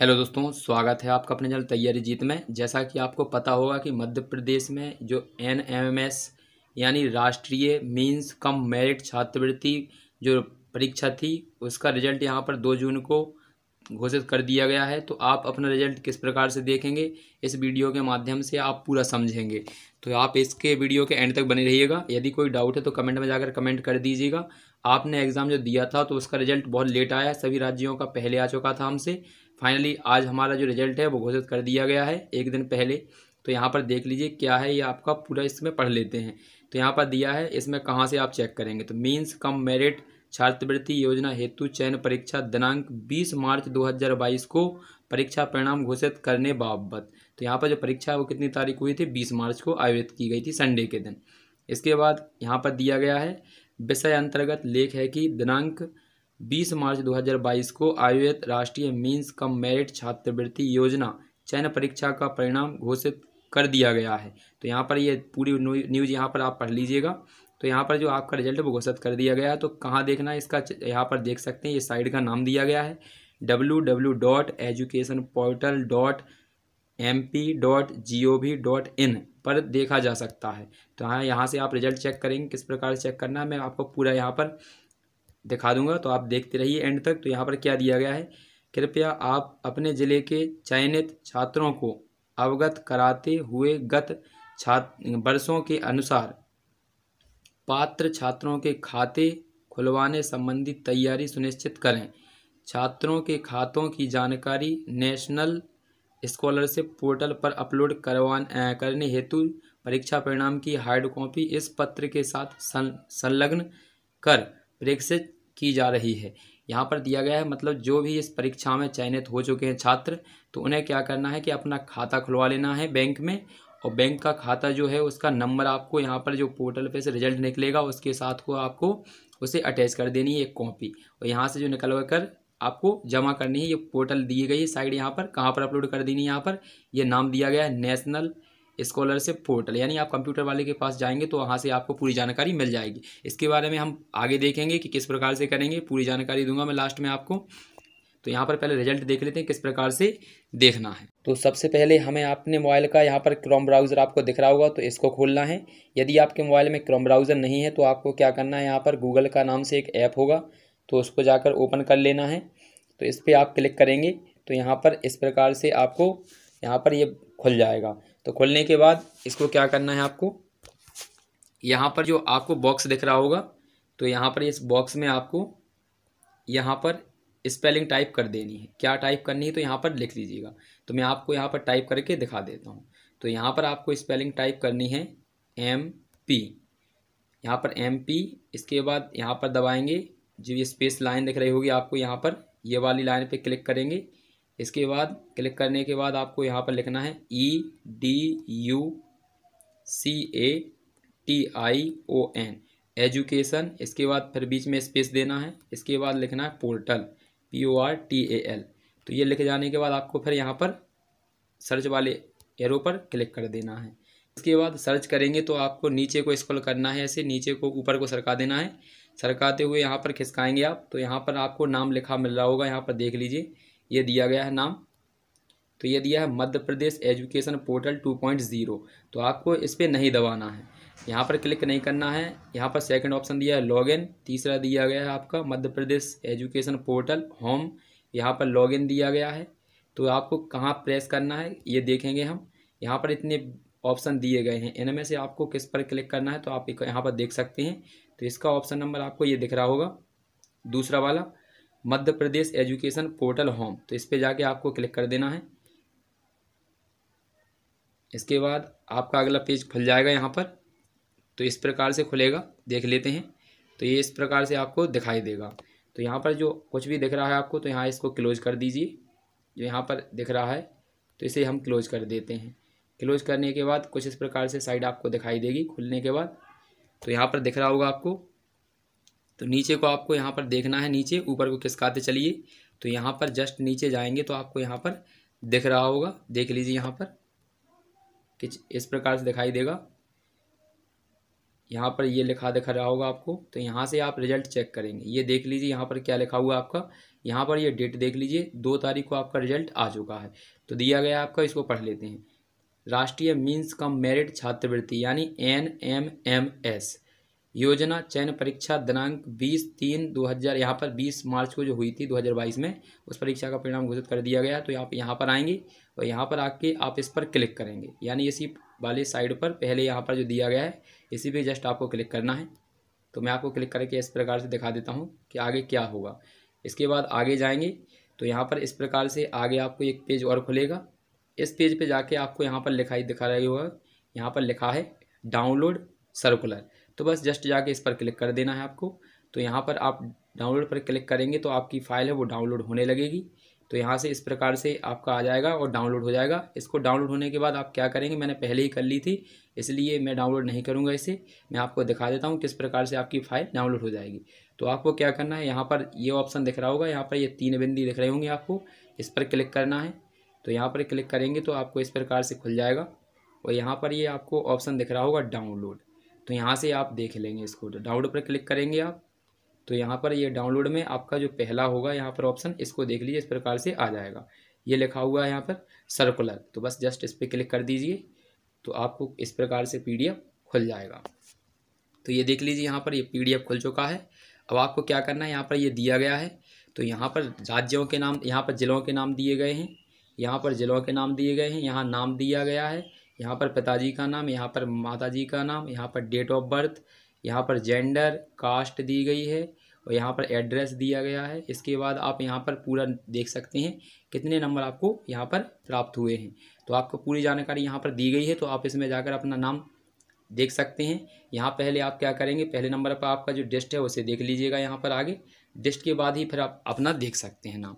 hello दोस्तों स्वागत है आपका अपने चैनल तैयारी जीत में जैसा कि आपको पता होगा कि मध्य प्रदेश में जो एन एम एस यानी राष्ट्रीय मीन्स कम मेरिट छात्रवृत्ति जो परीक्षा थी उसका रिजल्ट यहाँ पर दो जून को घोषित कर दिया गया है तो आप अपना रिजल्ट किस प्रकार से देखेंगे इस वीडियो के माध्यम से आप पूरा समझेंगे तो आप इसके वीडियो के एंड तक बने रहिएगा यदि कोई डाउट है तो कमेंट में जाकर कमेंट कर दीजिएगा आपने एग्ज़ाम जो दिया था तो उसका रिजल्ट बहुत लेट आया सभी राज्यों का पहले आ चुका था हमसे फाइनली आज हमारा जो रिजल्ट है वो घोषित कर दिया गया है एक दिन पहले तो यहाँ पर देख लीजिए क्या है ये आपका पूरा इसमें पढ़ लेते हैं तो यहाँ पर दिया है इसमें कहाँ से आप चेक करेंगे तो मीन्स कम मेरिट छात्रवृत्ति योजना हेतु चयन परीक्षा दिनांक 20 मार्च 2022 को परीक्षा परिणाम घोषित करने बाबत तो यहाँ पर जो परीक्षा है वो कितनी तारीख हुई थी 20 मार्च को आयोजित की गई थी संडे के दिन इसके बाद यहाँ पर दिया गया है विषय अंतर्गत लेख है कि दिनांक 20 मार्च 2022 को आयोजित राष्ट्रीय मीन्स कम मेरिट छात्रवृत्ति योजना चयन परीक्षा का परिणाम घोषित कर दिया गया है तो यहाँ पर ये पूरी न्यूज़ यहाँ पर आप पढ़ लीजिएगा तो यहाँ पर जो आपका रिजल्ट वो घोषित कर दिया गया है तो कहाँ देखना है इसका यहाँ पर देख सकते हैं ये साइट का नाम दिया गया है W W dot education portal dot M P dot G O V dot in पर देखा जा सकता है तो हाँ यहाँ से आप रिजल्ट चेक करेंगे किस प्रकार से चेक करना है मैं आपको पूरा यहाँ पर दिखा दूंगा तो आप देखते रहिए एंड तक तो यहाँ पर क्या दिया गया है कृपया आप अपने ज़िले के चयनित छात्रों को अवगत कराते हुए गत छात्र वर्षों के अनुसार पात्र छात्रों के खाते खुलवाने संबंधी तैयारी सुनिश्चित करें छात्रों के खातों की जानकारी नेशनल स्कॉलरशिप पोर्टल पर अपलोड करवान करने हेतु परीक्षा परिणाम की हार्ड कॉपी इस पत्र के साथ संलग्न कर परीक्षा की जा रही है यहाँ पर दिया गया है मतलब जो भी इस परीक्षा में चयनित हो चुके हैं छात्र तो उन्हें क्या करना है कि अपना खाता खुलवा लेना है बैंक में और बैंक का खाता जो है उसका नंबर आपको यहाँ पर जो पोर्टल पे से रिजल्ट निकलेगा उसके साथ को आपको उसे अटैच कर देनी है एक कॉपी और यहाँ से जो निकलवा कर आपको जमा करनी है ये पोर्टल दी गई साइड यहाँ पर कहाँ पर अपलोड कर देनी है यहाँ पर यह नाम दिया गया है नेशनल स्कॉलरशिप पोर्टल यानी आप कंप्यूटर वाले के पास जाएंगे तो वहाँ से आपको पूरी जानकारी मिल जाएगी इसके बारे में हम आगे देखेंगे कि किस प्रकार से करेंगे पूरी जानकारी दूंगा मैं लास्ट में आपको तो यहाँ पर पहले रिजल्ट देख लेते हैं किस प्रकार से देखना है तो सबसे पहले हमें अपने मोबाइल का यहाँ पर क्रोम ब्राउज़र आपको दिख रहा होगा तो इसको खोलना है यदि आपके मोबाइल में क्रोम ब्राउज़र नहीं है तो आपको क्या करना है यहाँ पर गूगल का नाम से एक ऐप होगा तो उसको जाकर ओपन कर लेना है तो इस पर आप क्लिक करेंगे तो यहाँ पर इस प्रकार से आपको यहाँ पर ये यह खुल जाएगा तो खुलने के बाद इसको क्या करना है आपको यहाँ पर जो आपको बॉक्स दिख रहा होगा तो यहाँ पर इस बॉक्स में आपको यहाँ पर स्पेलिंग टाइप कर देनी है क्या टाइप करनी है तो यहाँ पर लिख लीजिएगा तो मैं आपको यहाँ पर टाइप करके दिखा देता हूँ तो यहाँ पर आपको स्पेलिंग टाइप करनी है एम पी यहाँ पर एम पी इसके बाद यहाँ पर दबाएंगे जो ये स्पेस लाइन दिख रही होगी आपको यहाँ पर ये वाली लाइन पे क्लिक करेंगे इसके बाद क्लिक करने के बाद आपको यहाँ पर लिखना है E D U C A T I O N education इसके बाद फिर बीच में स्पेस देना है इसके बाद लिखना है portal P O R T A L तो ये लिखे जाने के बाद आपको फिर यहाँ पर सर्च वाले एरो पर क्लिक कर देना है इसके बाद सर्च करेंगे तो आपको नीचे को स्क्रॉल करना है ऐसे नीचे को ऊपर को सरका देना है सरकाते हुए यहाँ पर खिसकाएंगे आप तो यहाँ पर आपको नाम लिखा मिल रहा होगा यहाँ पर देख लीजिए ये दिया गया है नाम तो ये दिया है मध्य प्रदेश एजुकेशन पोर्टल 2.0 तो आपको इस पर नहीं दबाना है यहाँ पर क्लिक नहीं करना है यहाँ पर सेकंड ऑप्शन दिया है लॉगिन तीसरा दिया गया है आपका Madhya Pradesh education portal home यहाँ पर लॉगिन दिया गया है तो आपको कहाँ प्रेस करना है ये देखेंगे हम यहाँ पर इतने ऑप्शन दिए गए हैं इनमें से आपको किस पर क्लिक करना है तो आप यहाँ पर देख सकते हैं तो इसका ऑप्शन नंबर आपको ये दिख रहा होगा दूसरा वाला Madhya Pradesh education portal home तो इस पर जाके आपको क्लिक कर देना है इसके बाद आपका अगला पेज खुल जाएगा यहाँ पर तो इस प्रकार से खुलेगा देख लेते हैं तो ये इस प्रकार से आपको दिखाई देगा तो यहाँ पर जो कुछ भी दिख रहा है आपको तो यहाँ इसको क्लोज कर दीजिए जो यहाँ पर दिख रहा है तो इसे हम क्लोज कर देते हैं क्लोज करने के बाद कुछ इस प्रकार से साइड आपको दिखाई देगी खुलने के बाद तो यहाँ पर दिख रहा होगा आपको तो नीचे को आपको यहाँ पर देखना है नीचे ऊपर को खिसकाते चलिए तो यहाँ पर जस्ट नीचे जाएंगे तो आपको यहाँ पर दिख रहा होगा देख लीजिए यहाँ पर कि इस प्रकार से दिखाई देगा यहाँ पर ये लिखा दिखा रहा होगा आपको तो यहाँ से आप रिजल्ट चेक करेंगे ये देख लीजिए यहाँ पर क्या लिखा हुआ आपका यहाँ पर ये डेट देख लीजिए दो तारीख को आपका रिजल्ट आ चुका है तो दिया गया आपका इसको पढ़ लेते हैं राष्ट्रीय मीन्स कम मेरिट छात्रवृत्ति यानी एन एम एम एस योजना चयन परीक्षा दिनांक 20 तीन 2000 यहाँ पर 20 मार्च को जो हुई थी 2022 में उस परीक्षा का परिणाम घोषित कर दिया गया तो आप यहाँ पर आएंगे और यहाँ पर आके आप इस पर क्लिक करेंगे यानी इसी वाले साइड पर पहले यहाँ पर जो दिया गया है इसी पे जस्ट आपको क्लिक करना है तो मैं आपको क्लिक करके इस प्रकार से दिखा देता हूँ कि आगे क्या होगा इसके बाद आगे जाएंगे तो यहाँ पर इस प्रकार से आगे आपको एक पेज और खुलेगा इस पेज पे जाके आपको यहाँ पर लिखाई दिखा रही होगा यहाँ पर लिखा है डाउनलोड सर्कुलर तो बस जस्ट जाके इस पर क्लिक कर देना है आपको तो यहाँ पर आप डाउनलोड पर क्लिक करेंगे तो आपकी फ़ाइल है वो डाउनलोड होने लगेगी तो यहाँ से इस प्रकार से आपका आ जाएगा और डाउनलोड हो जाएगा इसको डाउनलोड होने के बाद आप क्या करेंगे मैंने पहले ही कर ली थी इसलिए मैं डाउनलोड नहीं करूँगा इसे मैं आपको दिखा देता हूँ किस प्रकार से आपकी फ़ाइल डाउनलोड हो जाएगी तो आपको क्या करना है यहाँ पर ये ऑप्शन दिख रहा होगा यहाँ पर ये तीन बिंदी दिख रहे होंगे आपको इस पर क्लिक करना है तो यहाँ पर क्लिक करेंगे तो आपको इस प्रकार से खुल जाएगा और यहाँ पर ये आपको ऑप्शन दिख रहा होगा डाउनलोड तो यहाँ से आप देख लेंगे इसको डाउनलोड पर क्लिक करेंगे आप तो यहाँ पर ये डाउनलोड में आपका जो पहला होगा यहाँ पर ऑप्शन इसको देख लीजिए इस प्रकार से आ जाएगा ये लिखा हुआ है यहाँ पर सर्कुलर तो बस जस्ट इस पर क्लिक कर दीजिए तो आपको इस प्रकार से पी खुल जाएगा तो ये देख लीजिए यहाँ पर ये पी खुल चुका है अब आपको क्या करना है यहाँ पर ये दिया गया है तो यहाँ पर राज्यों के नाम यहाँ पर ज़िलों के नाम दिए गए हैं यहाँ पर ज़िलों के नाम दिए गए हैं यहाँ नाम दिया गया है यहाँ पर पिताजी का नाम यहाँ पर माताजी का नाम यहाँ पर डेट ऑफ बर्थ यहाँ पर जेंडर कास्ट दी गई है और यहाँ पर एड्रेस दिया गया है इसके बाद आप यहाँ पर पूरा देख सकते हैं कितने नंबर आपको यहाँ पर प्राप्त हुए हैं तो आपको पूरी जानकारी यहाँ पर दी गई है तो आप इसमें जाकर अपना नाम देख सकते हैं यहाँ पहले आप क्या करेंगे पहले नंबर पर आपका जो डिस्ट है उसे देख लीजिएगा यहाँ पर आगे डिस्ट के बाद ही फिर आप अपना देख सकते हैं नाम